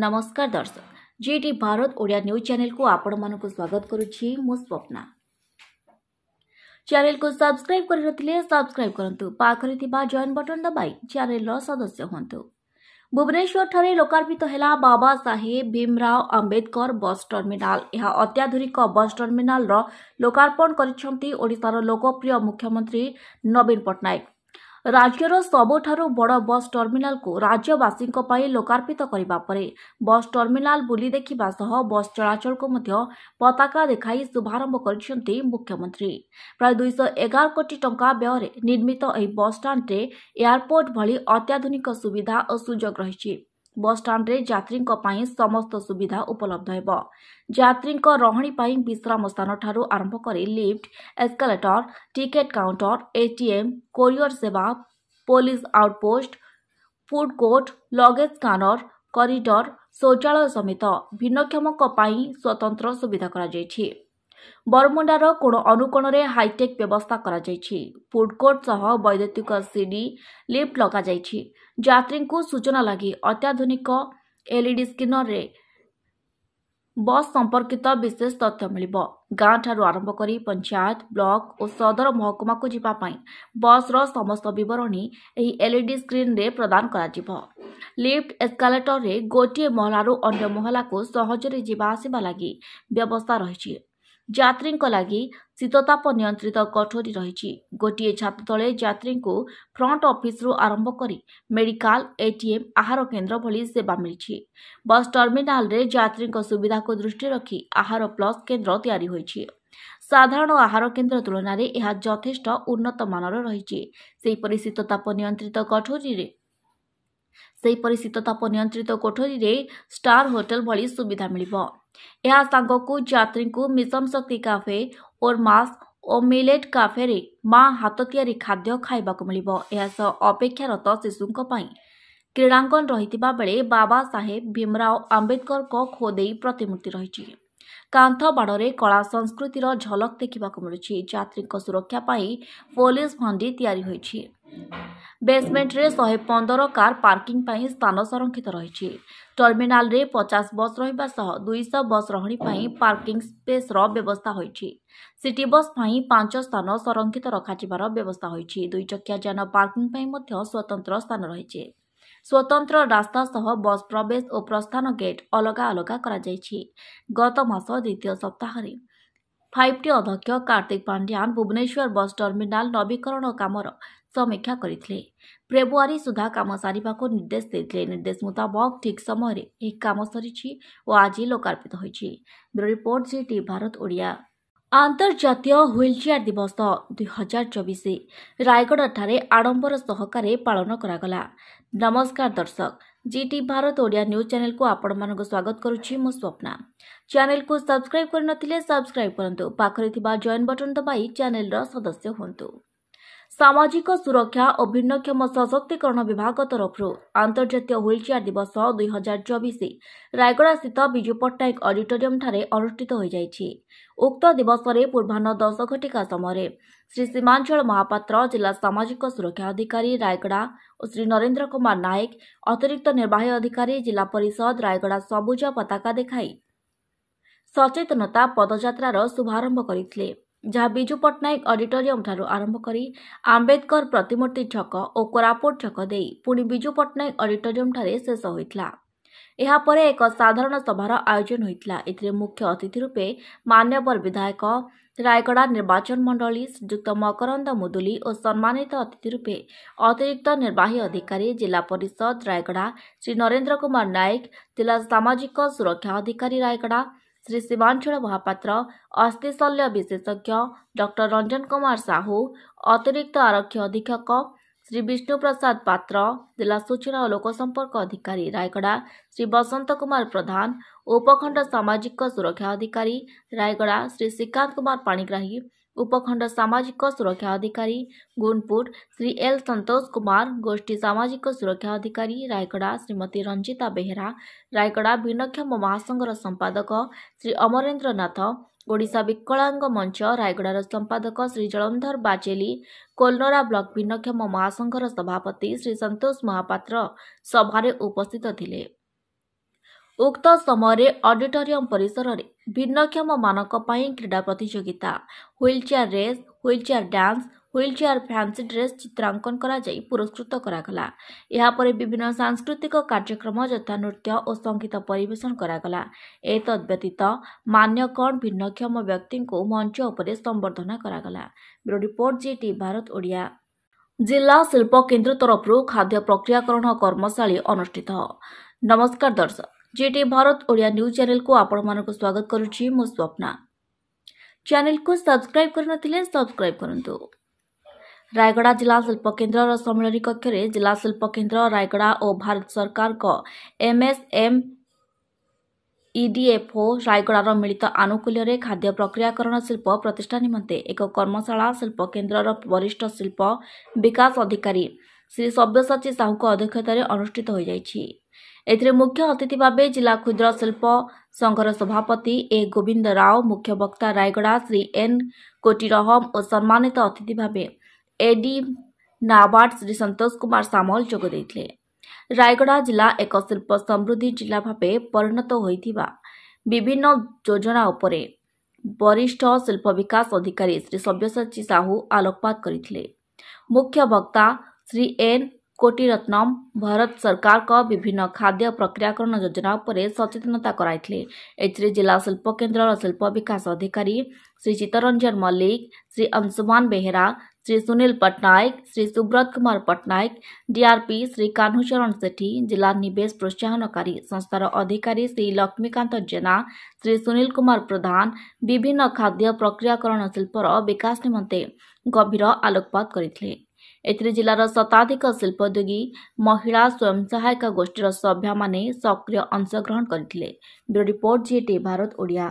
ନମସ୍କାର ଦର୍ଶକ GT Bharat Odia news ଚ୍ୟାନେଲକୁ ଆପଣମାନଙ୍କୁ ସ୍ୱାଗତ କରୁଛି ମୁଁ ସ୍ୱପ୍ନା ଚ୍ୟାନେଲକୁ ସବସ୍କ୍ରାଇବ୍ କରିନଥିଲେ ସବସ୍କ୍ରାଇବ୍ କରନ୍ତୁ ପାଖରେ ଥିବା ଜଏନ୍ ବଟନ୍ ଦବାଇ ଚ୍ୟାନେଲର ସଦସ୍ୟ ହୁଅନ୍ତୁ ଭୁବନେଶ୍ୱରଠାରେ ଲୋକାର୍ପିତ ହେଲା ବାବା ସାହେବ ଭୀମରାଓ ଆମ୍ବେଦକର ବସ୍ ଟର୍ମିନାଲ ଏହା ଅତ୍ୟାଧୁନିକ ବସ୍ ଟର୍ମିନାଲର ଲୋକାର୍ପଣ କରିଛନ୍ତି ଓଡ଼ିଶାର ଲୋକପ୍ରିୟ ମୁଖ୍ୟମନ୍ତ୍ରୀ ନବୀନ ପଟ୍ଟନାୟକ ରାଜ୍ୟର ସବୁଠାରୁ ବଡ଼ ବସ୍ ଟର୍ମିନାଲକୁ ରାଜ୍ୟବାସୀଙ୍କ ପାଇଁ ଲୋକାର୍ପିତ କରିବା ପରେ ବସ୍ ଟର୍ମିନାଲ ବୁଲି ଦେଖିବା ସହ ବସ୍ ଚଳାଚଳକୁ ମଧ୍ୟ ପତାକା ଦେଖାଇ ଶୁଭାରମ୍ଭ କରିଛନ୍ତି ମୁଖ୍ୟମନ୍ତ୍ରୀ ପ୍ରାୟ ଦୁଇଶହ ଏଗାର କୋଟି ଟଙ୍କା ବ୍ୟୟରେ ନିର୍ମିତ ଏହି ବସ୍ଷ୍ଟାଣ୍ଡରେ ଏୟାରପୋର୍ଟ ଭଳି ଅତ୍ୟାଧୁନିକ ସୁବିଧା ଓ ସୁଯୋଗ ରହିଛି ବସ୍ଷ୍ଟାଣ୍ଡରେ ଯାତ୍ରୀଙ୍କ ପାଇଁ ସମସ୍ତ ସୁବିଧା ଉପଲବ୍ଧ ହେବ ଯାତ୍ରୀଙ୍କ ରହଣୀ ପାଇଁ ବିଶ୍ରାମ ସ୍ଥାନଠାରୁ ଆରମ୍ଭ କରି lift escalator ticket counter ATM courier ସେବା police outpost food court luggage scanner corridor ଶୌଚାଳୟ ସମେତ ଭିନ୍ନକ୍ଷମଙ୍କ ପାଇଁ ସ୍ୱତନ୍ତ୍ର ସୁବିଧା କରାଯାଇଛି ବରମୁଣ୍ଡାର କୋଣ ଅନୁକୋଣରେ ହାଇଟେକ୍ ବ୍ୟବସ୍ଥା କରାଯାଇଛି ଫୁଡ୍କୋର୍ଟ ସହ ବୈଦ୍ୟୁତିକ ସିଡି ଲିଫ୍ଟ ଲଗାଯାଇଛି ଯାତ୍ରୀଙ୍କୁ ସୂଚନା ଲାଗି ଅତ୍ୟାଧୁନିକ ଏଲ୍ଇଡି ସ୍କ୍ରିନରରେ ବସ୍ ସମ୍ପର୍କିତ ବିଶେଷ ତଥ୍ୟ ମିଳିବ ଗାଁଠାରୁ ଆରମ୍ଭ କରି ପଞ୍ଚାୟତ ବ୍ଲକ ଓ ସଦର ମହକୁମାକୁ ଯିବା ପାଇଁ ବସ୍ର ସମସ୍ତ ବିବରଣୀ ଏହି ଏଲ୍ଇଡି ସ୍କ୍ରିନ୍ରେ ପ୍ରଦାନ କରାଯିବ ଲିଫ୍ଟ ଏସ୍କାଲେଟରରେ ଗୋଟିଏ ମହଲାରୁ ଅନ୍ୟ ମହଲାକୁ ସହଜରେ ଯିବା ଆସିବା ଲାଗି ବ୍ୟବସ୍ଥା ରହିଛି ଯାତ୍ରୀଙ୍କ ଲାଗି ଶୀତତାପ ନିୟନ୍ତ୍ରିତ କୋଠରୀ ରହିଛି ଗୋଟିଏ ଛାତ ତଳେ ଯାତ୍ରୀଙ୍କୁ ଫ୍ରଣ୍ଟ ଅଫିସରୁ ଆରମ୍ଭ କରି ମେଡିକାଲ ଏଟିଏମ୍ ଆହାର କେନ୍ଦ୍ର ଭଳି ସେବା ମିଳିଛି ବସ୍ ଟର୍ମିନାଲରେ ଯାତ୍ରୀଙ୍କ ସୁବିଧାକୁ ଦୃଷ୍ଟିରେ ରଖି ଆହାର ପ୍ଲସ୍ କେନ୍ଦ୍ର ତିଆରି ହୋଇଛି ସାଧାରଣ ଆହାର କେନ୍ଦ୍ର ତୁଳନାରେ ଏହା ଯଥେଷ୍ଟ ଉନ୍ନତମାନର ରହିଛି ସେହିପରି ଶୀତତାପ ନିୟନ୍ତ୍ରିତ କୋଠରୀରେ ସେହିପରି ଶୀତତାପ ନିୟନ୍ତ୍ରିତ କୋଠରୀରେ ଷ୍ଟାର ହୋଟେଲ ଭଳି ସୁବିଧା ମିଳିବ ଏହା ସାଙ୍ଗକୁ ଯାତ୍ରୀଙ୍କୁ ମିଶନ ଶକ୍ତି କାଫେ ଓ ମାସ୍କ ଓ ମିଲେଟ୍ କାଫେରେ ମା ହାତ ତିଆରି ଖାଦ୍ୟ ଖାଇବାକୁ ମିଳିବ ଏହାସହ ଅପେକ୍ଷାରତ ଶିଶୁଙ୍କ ପାଇଁ କ୍ରୀଡ଼ାଙ୍କନ ରହିଥିବା ବେଳେ ବାବା ସାହେବ ଭୀମରାଓ ଆମ୍ବେଦକରଙ୍କ ଖୋଦେଇ ପ୍ରତିମୂର୍ତ୍ତି ରହିଛି କାନ୍ଥ ବାଡ଼ରେ କଳା ସଂସ୍କୃତିର ଝଲକ ଦେଖିବାକୁ ମିଳୁଛି ଯାତ୍ରୀଙ୍କ ସୁରକ୍ଷା ପାଇଁ ପୋଲିସ ଫଣ୍ଡି ତିଆରି ହୋଇଛି ବେସମେଣ୍ଟରେ ଶହେ ପନ୍ଦର କାର୍ ପାର୍କିଂ ପାଇଁ ସ୍ଥାନ ସଂରକ୍ଷିତ ରହିଛି ଟର୍ମିନାଲରେ ପଚାଶ ବସ୍ ରହିବା ସହ ଦୁଇଶହ ବସ୍ ରହଣି ପାଇଁ ପାର୍କିଂ ସ୍ପେସ୍ର ବ୍ୟବସ୍ଥା ହୋଇଛି ସିଟି ବସ୍ ପାଇଁ ପାଞ୍ଚ ସ୍ଥାନ ସଂରକ୍ଷିତ ରଖାଯିବାର ବ୍ୟବସ୍ଥା ହୋଇଛି ଦୁଇ ଚକିଆ ଯାନ ପାର୍କିଂ ପାଇଁ ମଧ୍ୟ ସ୍ୱତନ୍ତ୍ର ସ୍ଥାନ ରହିଛି ସ୍ୱତନ୍ତ୍ର ରାସ୍ତା ସହ ବସ୍ ପ୍ରବେଶ ଓ ପ୍ରସ୍ଥାନ ଗେଟ୍ ଅଲଗା ଅଲଗା କରାଯାଇଛି ଗତ ମାସ ଦ୍ୱିତୀୟ ସପ୍ତାହରେ ଫାଇଭ୍ ଟି ଅଧ୍ୟକ୍ଷ କାର୍ତ୍ତିକ ପାଣ୍ଡିଆନ୍ ଭୁବନେଶ୍ୱର ବସ୍ ଟର୍ମିନାଲ୍ ନବୀକରଣ କାମର ସମୀକ୍ଷା କରିଥିଲେ ଫେବୃଆରୀ ସୁଦ୍ଧା କାମ ସାରିବାକୁ ନିର୍ଦ୍ଦେଶ ଦେଇଥିଲେ ନିର୍ଦ୍ଦେଶ ମୁତାବକ ଠିକ୍ ସମୟରେ ଏହି କାମ ସରିଛି ଓ ଆଜି ଲୋକାର୍ପିତ ହୋଇଛି ରିପୋର୍ଟ ଜିଟି ଭାରତ ଓଡ଼ିଆ ଆନ୍ତର୍ଜାତୀୟ ହ୍ୱିଲ୍ ଚେୟାର ଦିବସ ଦୁଇହଜାର ଚବିଶ ରାୟଗଡ଼ାଠାରେ ଆଡ଼ମ୍ବର ସହକାରେ ପାଳନ କରାଗଲା ନମସ୍କାର ଦର୍ଶକ टी भारत ओडिया न्यूज को च्यानेक आपणमा स्वागत गरुँची म स्वप्ना को सब्सक्राइब गरिन सब्सक्राइब गरु पाखेर जयन बटन दब् रो सदस्य हुन् ସାମାଜିକ ସୁରକ୍ଷା ଓ ଭିନ୍ନକ୍ଷମ ସଶକ୍ତିକରଣ ବିଭାଗ ତରଫରୁ ଆନ୍ତର୍ଜାତୀୟ ହ୍ୱିଲ୍ଚେୟାର ଦିବସ ଦୁଇ ହଜାର ଚବିଶ ରାୟଗଡ଼ାସ୍ଥିତ ବିଜୁ ପଟ୍ଟନାୟକ ଅଡିଟୋରିୟମ୍ଠାରେ ଅନୁଷ୍ଠିତ ହୋଇଯାଇଛି ଉକ୍ତ ଦିବସରେ ପୂର୍ବାହ୍ନ ଦଶ ଘଟିକା ସମୟରେ ଶ୍ରୀ ସୀମାଞ୍ଚଳ ମହାପାତ୍ର ଜିଲ୍ଲା ସାମାଜିକ ସୁରକ୍ଷା ଅଧିକାରୀ ରାୟଗଡ଼ା ଓ ଶ୍ରୀ ନରେନ୍ଦ୍ର କୁମାର ନାୟକ ଅତିରିକ୍ତ ନିର୍ବାହୀ ଅଧିକାରୀ ଜିଲ୍ଲା ପରିଷଦ ରାୟଗଡ଼ା ସବୁଜ ପତାକା ଦେଖାଇ ସଚେତନତା ପଦଯାତ୍ରାର ଶୁଭାରମ୍ଭ କରିଥିଲେ ଯାହା ବିଜୁ ପଟ୍ଟନାୟକ ଅଡିଟୋରିୟମ୍ଠାରୁ ଆରମ୍ଭ କରି ଆମ୍ବେଦକର ପ୍ରତିମୂର୍ତ୍ତି ଛକ ଓ କୋରାପୁଟ ଛକ ଦେଇ ପୁଣି ବିଜୁ ପଟ୍ଟନାୟକ ଅଡିଟୋରିୟମ୍ଠାରେ ଶେଷ ହୋଇଥିଲା ଏହାପରେ ଏକ ସାଧାରଣ ସଭାର ଆୟୋଜନ ହୋଇଥିଲା ଏଥିରେ ମୁଖ୍ୟ ଅତିଥି ରୂପେ ମାନ୍ୟବର ବିଧାୟକ ରାୟଗଡ଼ା ନିର୍ବାଚନ ମଣ୍ଡଳୀ ଶ୍ରୀଯୁକ୍ତ ମକରନ୍ଦ ମୁଦୁଲି ଓ ସମ୍ମାନିତ ଅତିଥି ରୂପେ ଅତିରିକ୍ତ ନିର୍ବାହୀ ଅଧିକାରୀ ଜିଲ୍ଲା ପରିଷଦ ରାୟଗଡ଼ା ଶ୍ରୀ ନରେନ୍ଦ୍ର କୁମାର ନାୟକ ଜିଲ୍ଲା ସାମାଜିକ ସୁରକ୍ଷା ଅଧିକାରୀ ରାୟଗଡ଼ା श्री शिवांशुळ महापात्र अस्थिशल्य विशेषज्ञ डक्टर रञ्जन कुमार साहु अतिरिक्त आरक्षी अधीक्षक श्री विष्णुप्रसाद पात्र जिल्ला सूचना लोकसम्पर्क अधिकारी रायगडा श्री बसन्त कुमार प्रधान उपखण्ड सामाजिक सुरक्षा अधिकारी रायगडा श्री श्रीकान्त कुमार पाणिग्राही उपखण्ड सामाजिक सुरक्षा अधिकारी गुनपुर श्री एल सन्तोष कुमार गोष्ठी सामाजिक सुरक्षा अधिकारी रायगडा श्रीमती रञ्जिता बेहरा रायगडा भिन्नक्षम महासंघर सम्पादक श्री नाथ ओडा बिकलाङ्ग मञ्च रायगडार सम्पादक श्री जलन्धर बाजेली कोनरा ब्लक भिन्नक्षम महासंघर सभापति श्री सन्तोष महापात्र सभार उपस्थित थिए ଉକ୍ତ ସମୟରେ ଅଡିଟୋରିୟମ୍ ପରିସରରେ ଭିନ୍ନକ୍ଷମମାନଙ୍କ ପାଇଁ କ୍ରୀଡ଼ା ପ୍ରତିଯୋଗିତା wheelchair race wheelchair dance wheelchair fancy dress ଚିତ୍ରାଙ୍କନ କରାଯାଇ ପୁରସ୍କୃତ କରାଗଲା ଏହାପରେ ବିଭିନ୍ନ ସାଂସ୍କୃତିକ କାର୍ଯ୍ୟକ୍ରମ ଯଥା ନୃତ୍ୟ ଓ ସଙ୍ଗୀତ ପରିବେଷଣ କରାଗଲା ଏତଦ୍ବ୍ୟତୀତ ମାନ୍ୟକଣ ଭିନ୍ନକ୍ଷମ ବ୍ୟକ୍ତିଙ୍କୁ ମଞ୍ଚ ଉପରେ ସମ୍ବର୍ଦ୍ଧନା କରାଗଲା bureau report GT Bharat Odia ଜିଲ୍ଲା ଶିଳ୍ପ କେନ୍ଦ୍ର ତରଫରୁ ଖାଦ୍ୟ ପ୍ରକ୍ରିୟାକରଣ କର୍ମଶାଳୀ ଅନୁଷ୍ଠିତ ନମସ୍କାର ଦର୍ଶକ जेटे ଭାରତ ଓଡ଼ିଆ ନ୍ୟୁଜ୍ चैनल ଆପଣମାନଙ୍କୁ ସ୍ୱାଗତ କରୁଛି करुच्ची ସ୍ୱପ୍ନା स्वप्ना ଚ୍ୟାନେଲ କରିନଥିଲେ ସବସ୍କ୍ରାଇବ୍ କରନ୍ତୁ ରାୟଗଡ଼ା ଜିଲ୍ଲା ଶିଳ୍ପ କେନ୍ଦ୍ରର ସମ୍ମିଳନୀ କକ୍ଷରେ ଜିଲ୍ଲା ଶିଳ୍ପ କେନ୍ଦ୍ର ରାୟଗଡ଼ା ଓ ଭାରତ ସରକାରଙ୍କ ଏମ୍ଏସ୍ଏମ୍ ଇଡିଏଫ୍ଓ ରାୟଗଡ଼ାର ମିଳିତ ଆନୁକୂଲ୍ୟରେ ଖାଦ୍ୟ ପ୍ରକ୍ରିୟାକରଣ ଶିଳ୍ପ ପ୍ରତିଷ୍ଠା ନିମନ୍ତେ ଏକ କର୍ମଶାଳା ଶିଳ୍ପ କେନ୍ଦ୍ରର ବରିଷ୍ଠ ଶିଳ୍ପ ବିକାଶ ଅଧିକାରୀ ଶ୍ରୀ ସବ୍ୟସାଚୀ ସାହୁଙ୍କ ଅଧ୍ୟକ୍ଷତାରେ ଅନୁଷ୍ଠିତ ହୋଇଯାଇଛି ଏଥିରେ ମୁଖ୍ୟ ଅତିଥି ଭାବେ ଜିଲ୍ଲା କ୍ଷୁଦ୍ର ଶିଳ୍ପ ସଂଘର ସଭାପତି ଏ ଗୋବିନ୍ଦ ରାଓ ମୁଖ୍ୟ ବକ୍ତା ରାୟଗଡ଼ା ଶ୍ରୀ ଏନ୍ କୋଟିରହମ୍ ଓ ସମ୍ମାନିତ ଅତିଥି ଭାବେ ଏଡି ନାବାର୍ଡ ଶ୍ରୀ ସନ୍ତୋଷ କୁମାର ସାମଲ ଯୋଗ ଦେଇଥିଲେ ରାୟଗଡ଼ା ଜିଲ୍ଲା ଏକ ଶିଳ୍ପ ସମୃଦ୍ଧି ଜିଲ୍ଲା ଭାବେ ପରିଣତ ହୋଇଥିବା ବିଭିନ୍ନ ଯୋଜନା ଉପରେ ବରିଷ୍ଠ ଶିଳ୍ପ ବିକାଶ ଅଧିକାରୀ ଶ୍ରୀ ସବ୍ୟସାଚୀ ସାହୁ ଆଲୋକପାତ କରିଥିଲେ ମୁଖ୍ୟ ବକ୍ତା ଶ୍ରୀ ଏନ୍ କୋଟିରତ୍ନମ୍ ଭାରତ ସରକାରଙ୍କ ବିଭିନ୍ନ ଖାଦ୍ୟ ପ୍ରକ୍ରିୟାକରଣ ଯୋଜନା ଉପରେ ସଚେତନତା କରାଇଥିଲେ ଏଥିରେ ଜିଲ୍ଲା ଶିଳ୍ପ କେନ୍ଦ୍ରର ଶିଳ୍ପ ବିକାଶ ଅଧିକାରୀ ଶ୍ରୀ ଚିତ୍ତରଞ୍ଜନ ମଲ୍ଲିକ ଶ୍ରୀ ଅଂଶୁମାନ ବେହେରା ଶ୍ରୀ ସୁନୀଲ ପଟ୍ଟନାୟକ ଶ୍ରୀ ସୁବ୍ରତ କୁମାର ପଟ୍ଟନାୟକ ଡିଆର୍ପି ଶ୍ରୀ କାହ୍ନୁଚରଣ ସେଠୀ ଜିଲ୍ଲା ନିବେଶ ପ୍ରୋତ୍ସାହନକାରୀ ସଂସ୍ଥାର ଅଧିକାରୀ ଶ୍ରୀ ଲକ୍ଷ୍ମୀକାନ୍ତ ଜେନା ଶ୍ରୀ ସୁନୀଲ କୁମାର ପ୍ରଧାନ ବିଭିନ୍ନ ଖାଦ୍ୟ ପ୍ରକ୍ରିୟାକରଣ ଶିଳ୍ପର ବିକାଶ ନିମନ୍ତେ ଗଭୀର ଆଲୋକପାତ କରିଥିଲେ एलर शता शिद्योगी महिला स्वयंस गोष्ठी र सभ्यान सक्रिय भारत गरि